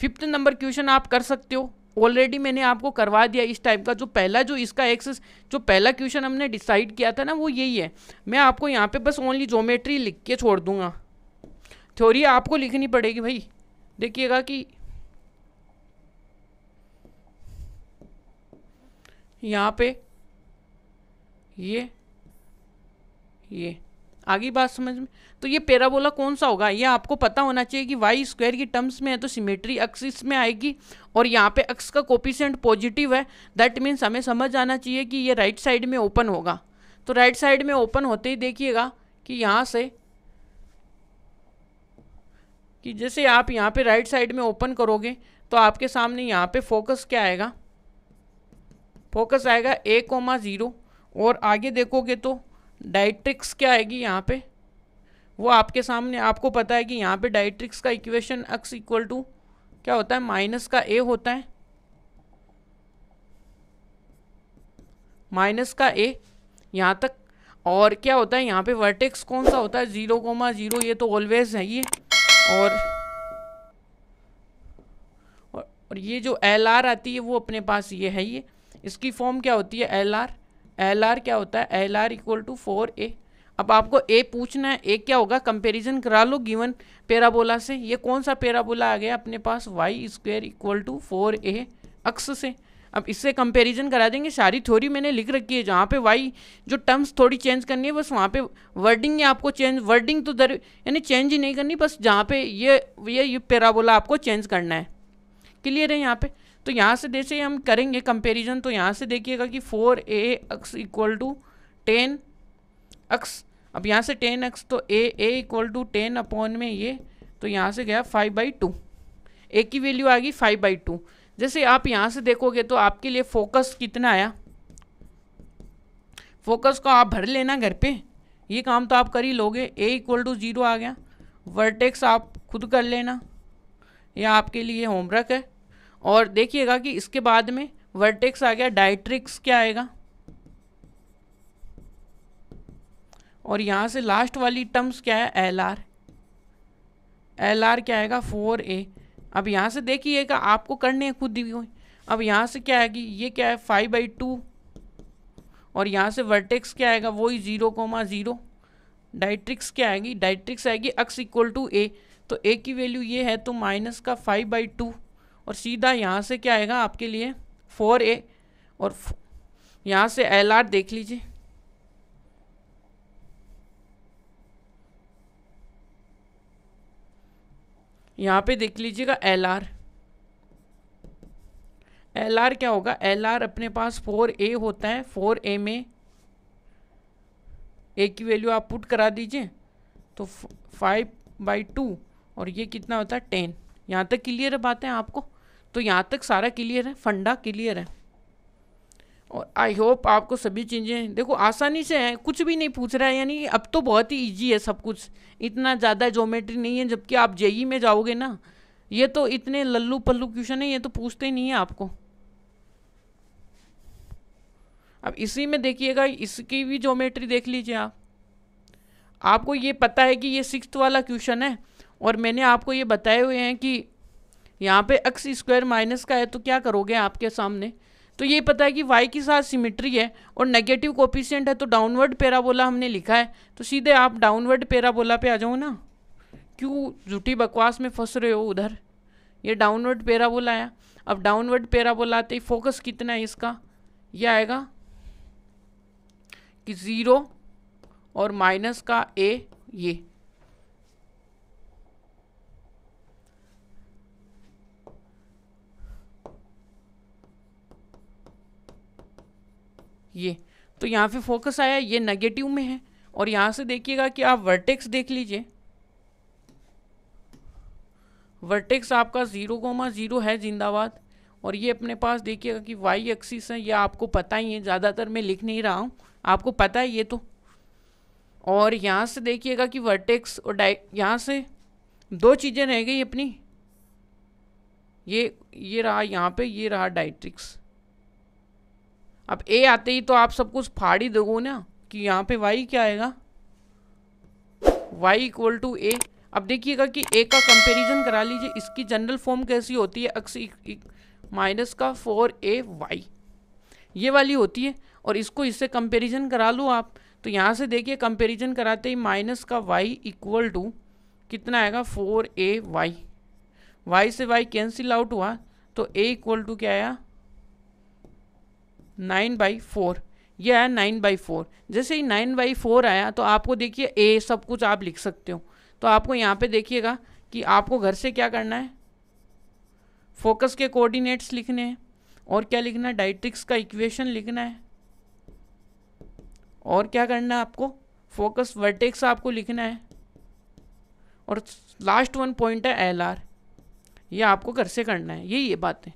fifth number question आप कर सकते हो ऑलरेडी मैंने आपको करवा दिया इस टाइप का जो पहला जो इसका एक्सेस जो पहला क्वेश्चन हमने डिसाइड किया था ना वो यही है मैं आपको यहाँ पे बस ओनली जोमेट्री लिख के छोड़ दूंगा थ्योरी आपको लिखनी पड़ेगी भाई देखिएगा कि यहाँ पे ये ये आगे बात समझ में तो ये पेराबोला कौन सा होगा ये आपको पता होना चाहिए कि वाई स्क्वायर की टर्म्स में है तो सिमेट्री अक्सिस में आएगी और यहाँ पे एक्स का कोपिशेंट पॉजिटिव है दैट मीन्स हमें समझ आना चाहिए कि ये राइट साइड में ओपन होगा तो राइट साइड में ओपन होते ही देखिएगा कि यहाँ से कि जैसे आप यहाँ पे राइट साइड में ओपन करोगे तो आपके सामने यहाँ पे फोकस क्या आएगा फोकस आएगा ए कोमा ज़ीरो और आगे देखोगे तो डाइट्रिक्स क्या आएगी यहाँ पे वो आपके सामने आपको पता है कि यहाँ पे डाइट्रिक्स का इक्वेशन एक्स इक्वल टू क्या होता है माइनस का ए होता है माइनस का ए यहाँ तक और क्या होता है यहाँ पे वर्टेक्स कौन सा होता है ज़ीरो कोमा ज़ीरो ये तो ऑलवेज है ये और और ये जो एल आर आती है वो अपने पास ये है ये इसकी फॉर्म क्या होती है एल आर एल आर क्या होता है L R equal to four A अब आपको ए पूछना है ए क्या होगा कंपेरिजन करा लो गिवन पेराबोला से ये कौन सा पेराबोला आ गया अपने पास Y square equal to four A X से अब इससे कंपेरिजन करा देंगे सारी थ्योरी मैंने लिख रखी है जहाँ पे वाई जो टर्म्स थोड़ी चेंज करनी है बस वहाँ पे वर्डिंग आपको चेंज वर्डिंग तो दर यानी चेंज ही नहीं करनी बस जहाँ पे ये ये, ये पेराबोला आपको चेंज करना है क्लियर है यहाँ पर तो यहाँ से जैसे हम करेंगे कंपेरिजन तो यहाँ से देखिएगा कि four A X equal to ten X अब यहाँ से टेन एक्स तो A A equal to ten upon में ये तो यहाँ से गया फाइव बाई टू ए की वैल्यू आ गई फाइव बाई टू जैसे आप यहाँ से देखोगे तो आपके लिए फोकस कितना आया फोकस को आप भर लेना घर पे ये काम तो आप कर ही लोगे ए इक्वल टू ज़ीरो आ गया वर्टेक्स आप खुद कर लेना यह आपके लिए होमवर्क है और देखिएगा कि इसके बाद में वर्टेक्स आ गया डायट्रिक्स क्या आएगा और यहाँ से लास्ट वाली टर्म्स क्या है एल आर एल आर क्या आएगा फोर ए अब यहाँ से देखिएगा आपको करने हैं खुद ही अब यहाँ से क्या आएगी ये क्या है फाइव बाई टू और यहाँ से वर्टेक्स क्या आएगा वही ज़ीरो कोमा ज़ीरो डाइट्रिक्स क्या आएगी डाइट्रिक्स आएगी एक्स इक्वल टू ए तो ए की वैल्यू ये है तो माइनस का फाइव बाई टू और सीधा यहाँ से क्या आएगा आपके लिए फोर ए और यहाँ से एल आर देख लीजिए यहाँ पे देख लीजिएगा एल आर एल आर क्या होगा एल आर अपने पास फोर ए होता है फोर ए में ए की वैल्यू आप पुट करा दीजिए तो फाइव बाई टू और ये कितना होता है टेन यहाँ तक क्लियर बात है आपको तो यहाँ तक सारा क्लियर है फंडा क्लियर है और आई होप आपको सभी चीज़ें देखो आसानी से हैं कुछ भी नहीं पूछ रहा है यानी अब तो बहुत ही इजी है सब कुछ इतना ज़्यादा जोमेट्री नहीं है जबकि आप जेई में जाओगे ना ये तो इतने लल्लू पल्लू क्वेश्चन है ये तो पूछते ही नहीं है आपको अब इसी में देखिएगा इसकी भी ज्योमेट्री देख लीजिए आप आपको ये पता है कि ये सिक्स वाला क्वेश्चन है और मैंने आपको ये बताए हुए हैं कि यहाँ पे एक्स स्क्वायर माइनस का है तो क्या करोगे आपके सामने तो ये पता है कि वाई के साथ सिमिट्री है और नेगेटिव कोपिशियंट है तो डाउनवर्ड पेराबोला हमने लिखा है तो सीधे आप डाउनवर्ड पेराबोला पे आ जाओ ना क्यों झूठी बकवास में फंस रहे हो उधर ये डाउनवर्ड पैराबोला आया अब डाउनवर्ड पैराबोला आते ही फोकस कितना है इसका ये आएगा कि ज़ीरो और माइनस का ए ये ये तो यहाँ पे फोकस आया ये नेगेटिव में है और यहाँ से देखिएगा कि आप वर्टेक्स देख लीजिए वर्टेक्स आपका ज़ीरो कोमा ज़ीरो है जिंदाबाद और ये अपने पास देखिएगा कि वाई एक्सिस है ये आपको पता ही है ज़्यादातर मैं लिख नहीं रहा हूँ आपको पता है ये तो और यहाँ से देखिएगा कि वर्टेक्स और डाइ यहाँ से दो चीज़ें रह गई अपनी ये ये रहा यहाँ पे ये रहा डाइट्रिक्स अब ए आते ही तो आप सब कुछ फाड़ ही दोगे ना कि यहाँ पे वाई क्या आएगा वाई इक्वल टू ए अब देखिएगा कि ए का कंपैरिजन करा लीजिए इसकी जनरल फॉर्म कैसी होती है अक्स माइनस e- e- का फोर ए वाई ये वाली होती है और इसको इससे कंपैरिजन करा लो आप तो यहाँ से देखिए कंपैरिजन कराते ही माइनस का वाई इक्वल टू कितना आएगा फोर ए वाई वाई से वाई कैंसिल आउट हुआ तो ए इक्वल टू क्या आया नाइन बाई फोर यह आया नाइन बाई फोर जैसे ही नाइन बाई फोर आया तो आपको देखिए ए सब कुछ आप लिख सकते हो तो आपको यहाँ पे देखिएगा कि आपको घर से क्या करना है फोकस के कोऑर्डिनेट्स लिखने हैं और क्या लिखना है डाइट्रिक्स का इक्वेशन लिखना है और क्या करना है आपको फोकस वर्टेक्स आपको लिखना है और लास्ट वन पॉइंट है एल आर ये आपको घर से करना है यही ये बातें